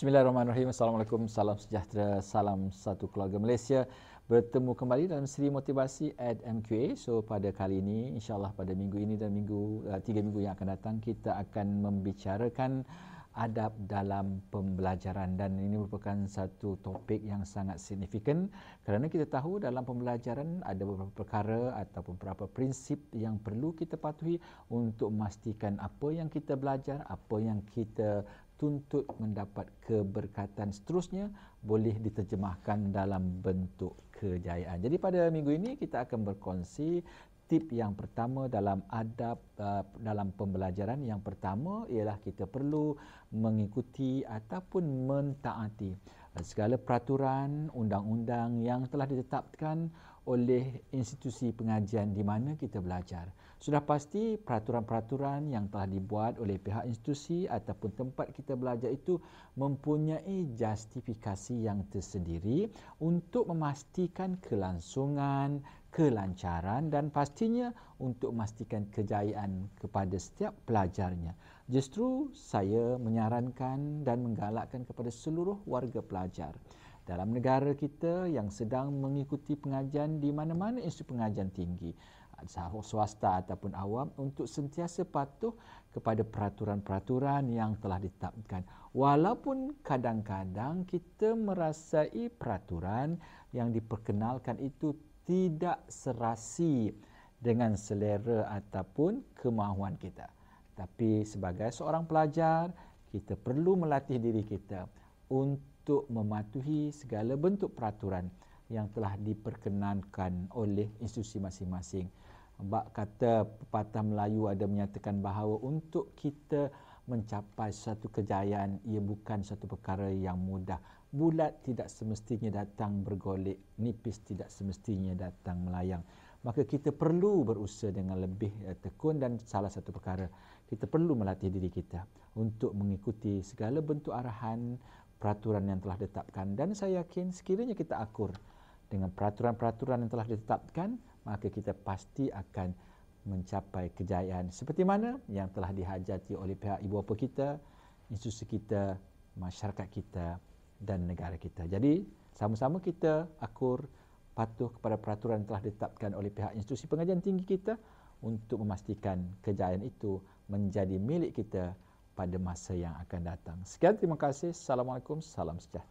Bismillahirrahmanirrahim. Assalamualaikum. Salam sejahtera. Salam satu keluarga Malaysia. Bertemu kembali dalam Seri Motivasi at MQA. So pada kali ini, insyaAllah pada minggu ini dan minggu uh, tiga minggu yang akan datang, kita akan membicarakan adab dalam pembelajaran dan ini merupakan satu topik yang sangat signifikan kerana kita tahu dalam pembelajaran ada beberapa perkara ataupun beberapa prinsip yang perlu kita patuhi untuk memastikan apa yang kita belajar, apa yang kita tuntut mendapat keberkatan seterusnya boleh diterjemahkan dalam bentuk kejayaan. Jadi pada minggu ini kita akan berkongsi tip yang pertama dalam adab uh, dalam pembelajaran yang pertama ialah kita perlu mengikuti ataupun mentaati segala peraturan undang-undang yang telah ditetapkan oleh institusi pengajian di mana kita belajar. Sudah pasti peraturan-peraturan yang telah dibuat oleh pihak institusi ataupun tempat kita belajar itu mempunyai justifikasi yang tersendiri untuk memastikan kelangsungan, kelancaran dan pastinya untuk memastikan kejayaan kepada setiap pelajarnya. Justru saya menyarankan dan menggalakkan kepada seluruh warga pelajar dalam negara kita yang sedang mengikuti pengajian di mana-mana institusi pengajian tinggi swasta ataupun awam untuk sentiasa patuh kepada peraturan-peraturan yang telah ditetapkan walaupun kadang-kadang kita merasai peraturan yang diperkenalkan itu tidak serasi dengan selera ataupun kemahuan kita tapi sebagai seorang pelajar kita perlu melatih diri kita untuk untuk mematuhi segala bentuk peraturan yang telah diperkenankan oleh institusi masing-masing. Bak kata pepatah Melayu ada menyatakan bahawa untuk kita mencapai satu kejayaan ia bukan satu perkara yang mudah. Bulat tidak semestinya datang bergolek, nipis tidak semestinya datang melayang. Maka kita perlu berusaha dengan lebih eh, tekun dan salah satu perkara kita perlu melatih diri kita untuk mengikuti segala bentuk arahan peraturan yang telah ditetapkan dan saya yakin sekiranya kita akur dengan peraturan-peraturan yang telah ditetapkan maka kita pasti akan mencapai kejayaan seperti mana yang telah dihajati oleh pihak ibu bapa kita, institusi kita, masyarakat kita dan negara kita. Jadi, sama-sama kita akur patuh kepada peraturan yang telah ditetapkan oleh pihak institusi pengajian tinggi kita untuk memastikan kejayaan itu menjadi milik kita pada masa yang akan datang. Sekian terima kasih. Assalamualaikum. Salam sejahtera.